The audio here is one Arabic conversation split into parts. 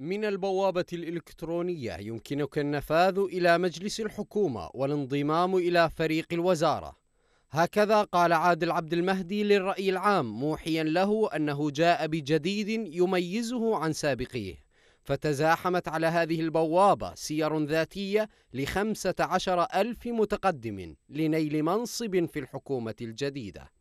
من البوابة الإلكترونية يمكنك النفاذ إلى مجلس الحكومة والانضمام إلى فريق الوزارة هكذا قال عادل عبد المهدي للرأي العام موحيا له أنه جاء بجديد يميزه عن سابقيه فتزاحمت على هذه البوابة سير ذاتية لخمسة عشر ألف متقدم لنيل منصب في الحكومة الجديدة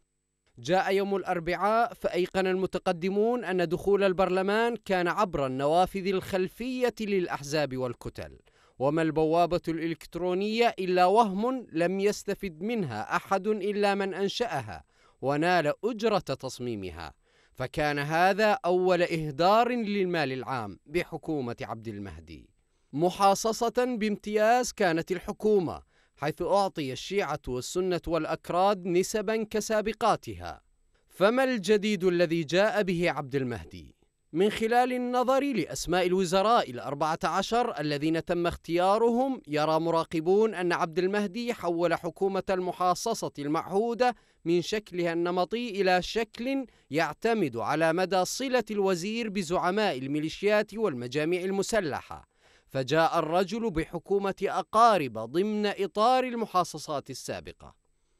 جاء يوم الأربعاء فأيقن المتقدمون أن دخول البرلمان كان عبر النوافذ الخلفية للأحزاب والكتل وما البوابة الإلكترونية إلا وهم لم يستفد منها أحد إلا من أنشأها ونال أجرة تصميمها فكان هذا أول إهدار للمال العام بحكومة عبد المهدي محاصصة بامتياز كانت الحكومة حيث أعطي الشيعة والسنة والأكراد نسبا كسابقاتها فما الجديد الذي جاء به عبد المهدي؟ من خلال النظر لأسماء الوزراء الأربعة عشر الذين تم اختيارهم يرى مراقبون أن عبد المهدي حول حكومة المحاصصة المعهودة من شكلها النمطي إلى شكل يعتمد على مدى صلة الوزير بزعماء الميليشيات والمجاميع المسلحة فجاء الرجل بحكومة أقارب ضمن إطار المحاصصات السابقة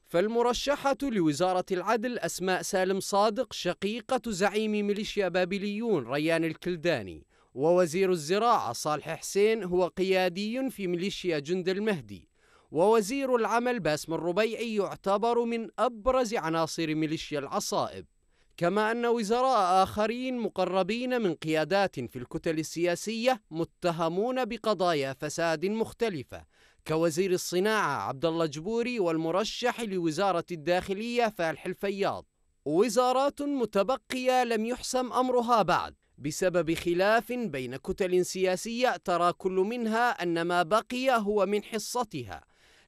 فالمرشحة لوزارة العدل أسماء سالم صادق شقيقة زعيم ميليشيا بابليون ريان الكلداني ووزير الزراعة صالح حسين هو قيادي في ميليشيا جند المهدي ووزير العمل باسم الربيعي يعتبر من أبرز عناصر ميليشيا العصائب كما أن وزراء آخرين مقربين من قيادات في الكتل السياسية متهمون بقضايا فساد مختلفة كوزير الصناعة عبد الله جبوري والمرشح لوزارة الداخلية فالح الفياض وزارات متبقية لم يحسم أمرها بعد بسبب خلاف بين كتل سياسية ترى كل منها أن ما بقي هو من حصتها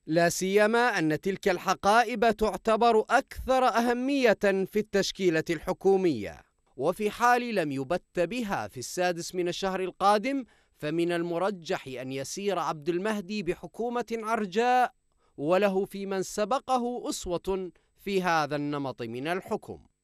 لا سيما أن تلك الحقائب تعتبر أكثر أهمية في التشكيلة الحكومية وفي حال لم يبت بها في السادس من الشهر القادم فمن المرجح أن يسير عبد المهدي بحكومة عرجاء وله في من سبقه أسوة في هذا النمط من الحكم